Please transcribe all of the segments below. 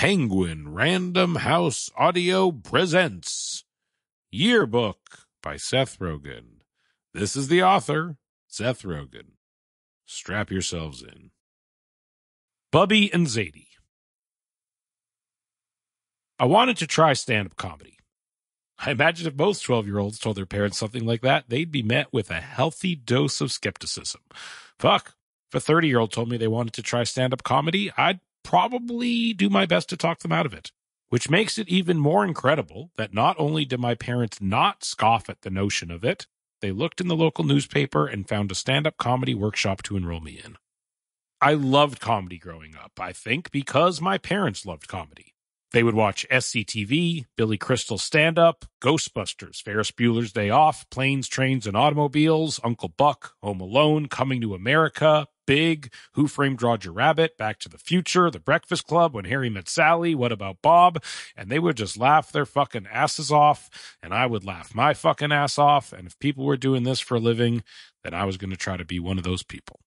Penguin Random House Audio presents Yearbook by Seth Rogen. This is the author, Seth Rogen. Strap yourselves in. Bubby and Zadie. I wanted to try stand up comedy. I imagine if most 12 year olds told their parents something like that, they'd be met with a healthy dose of skepticism. Fuck, if a 30 year old told me they wanted to try stand up comedy, I'd probably do my best to talk them out of it, which makes it even more incredible that not only did my parents not scoff at the notion of it, they looked in the local newspaper and found a stand up comedy workshop to enroll me in. I loved comedy growing up, I think, because my parents loved comedy. They would watch SCTV, Billy Crystal stand up, Ghostbusters, Ferris Bueller's Day Off, Planes, Trains, and Automobiles, Uncle Buck, Home Alone, Coming to America, big Who Framed Roger Rabbit, Back to the Future, The Breakfast Club, When Harry Met Sally, What About Bob? And they would just laugh their fucking asses off. And I would laugh my fucking ass off. And if people were doing this for a living, then I was going to try to be one of those people.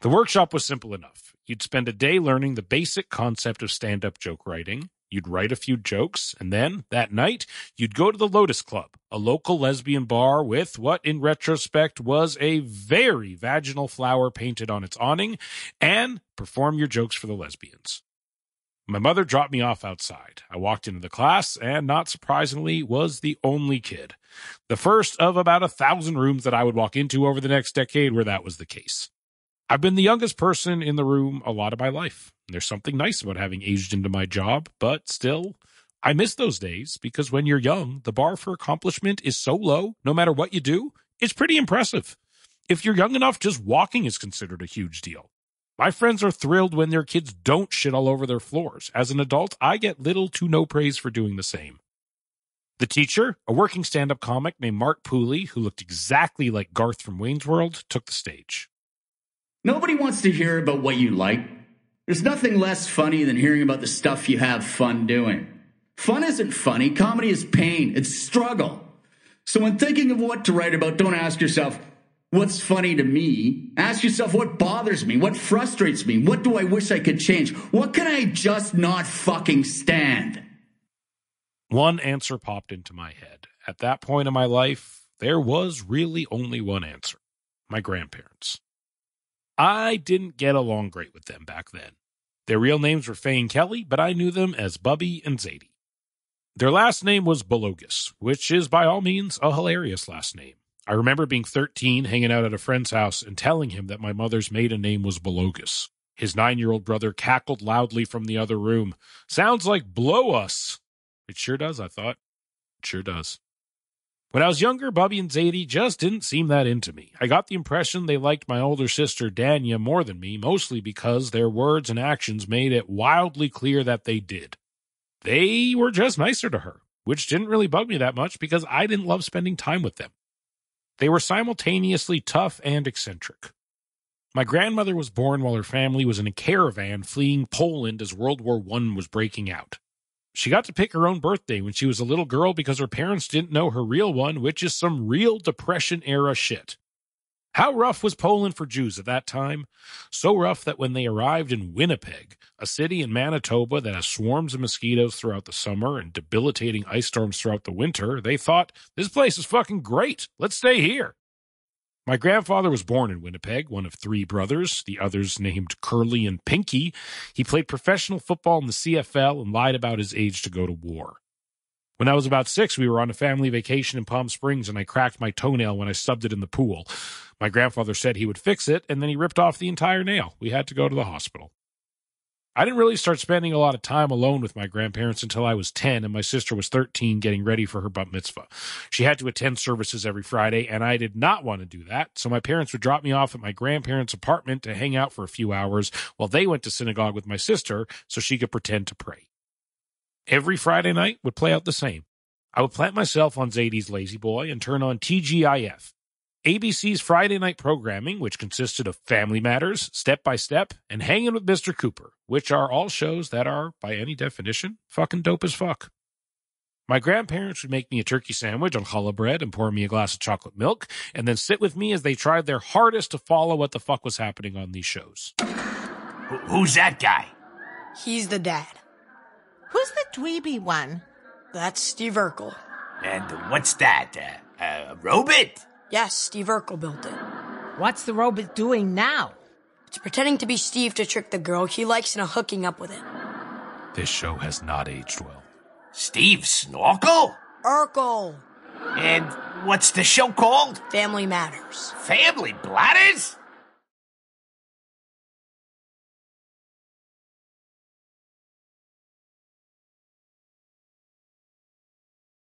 The workshop was simple enough. You'd spend a day learning the basic concept of stand up joke writing, You'd write a few jokes, and then, that night, you'd go to the Lotus Club, a local lesbian bar with what, in retrospect, was a very vaginal flower painted on its awning, and perform your jokes for the lesbians. My mother dropped me off outside. I walked into the class and, not surprisingly, was the only kid. The first of about a thousand rooms that I would walk into over the next decade where that was the case. I've been the youngest person in the room a lot of my life. There's something nice about having aged into my job, but still, I miss those days because when you're young, the bar for accomplishment is so low, no matter what you do, it's pretty impressive. If you're young enough, just walking is considered a huge deal. My friends are thrilled when their kids don't shit all over their floors. As an adult, I get little to no praise for doing the same. The teacher, a working stand up comic named Mark Pooley, who looked exactly like Garth from Wayne's World, took the stage. Nobody wants to hear about what you like. There's nothing less funny than hearing about the stuff you have fun doing. Fun isn't funny, comedy is pain, it's struggle. So when thinking of what to write about, don't ask yourself, what's funny to me? Ask yourself, what bothers me? What frustrates me? What do I wish I could change? What can I just not fucking stand? One answer popped into my head. At that point in my life, there was really only one answer my grandparents. I didn't get along great with them back then. Their real names were Faye and Kelly, but I knew them as Bubby and Zadie. Their last name was Belogus, which is by all means a hilarious last name. I remember being 13, hanging out at a friend's house, and telling him that my mother's maiden name was Belogus. His nine year old brother cackled loudly from the other room. Sounds like blow us. It sure does, I thought. It sure does. When I was younger, Bubby and Zadie just didn't seem that into me. I got the impression they liked my older sister Danya more than me, mostly because their words and actions made it wildly clear that they did. They were just nicer to her, which didn't really bug me that much because I didn't love spending time with them. They were simultaneously tough and eccentric. My grandmother was born while her family was in a caravan fleeing Poland as World War I was breaking out. She got to pick her own birthday when she was a little girl because her parents didn't know her real one, which is some real Depression era shit. How rough was Poland for Jews at that time? So rough that when they arrived in Winnipeg, a city in Manitoba that has swarms of mosquitoes throughout the summer and debilitating ice storms throughout the winter, they thought, this place is fucking great. Let's stay here. My grandfather was born in Winnipeg, one of three brothers, the others named Curly and Pinky. He played professional football in the CFL and lied about his age to go to war. When I was about six, we were on a family vacation in Palm Springs, and I cracked my toenail when I stubbed it in the pool. My grandfather said he would fix it, and then he ripped off the entire nail. We had to go to the hospital. I didn't really start spending a lot of time alone with my grandparents until I was 10 and my sister was 13 getting ready for her bat mitzvah. She had to attend services every Friday and I did not want to do that. So my parents would drop me off at my grandparents' apartment to hang out for a few hours while they went to synagogue with my sister so she could pretend to pray. Every Friday night would play out the same. I would plant myself on Zadie's Lazy Boy and turn on TGIF, ABC's Friday night programming, which consisted of Family Matters, Step by Step, and Hanging with Mr. Cooper, which are all shows that are, by any definition, fucking dope as fuck. My grandparents would make me a turkey sandwich on challah bread and pour me a glass of chocolate milk, and then sit with me as they tried their hardest to follow what the fuck was happening on these shows. Who's that guy? He's the dad. Who's the dweeby one? That's Steve Urkel. And what's that? Uh, uh a robot? Yes, Steve Urkel built it. What's the robot doing now? It's pretending to be Steve to trick the girl he likes into hooking up with him. This show has not aged well. Steve Snorkel? Urkel. And what's the show called? Family Matters. Family Bladders?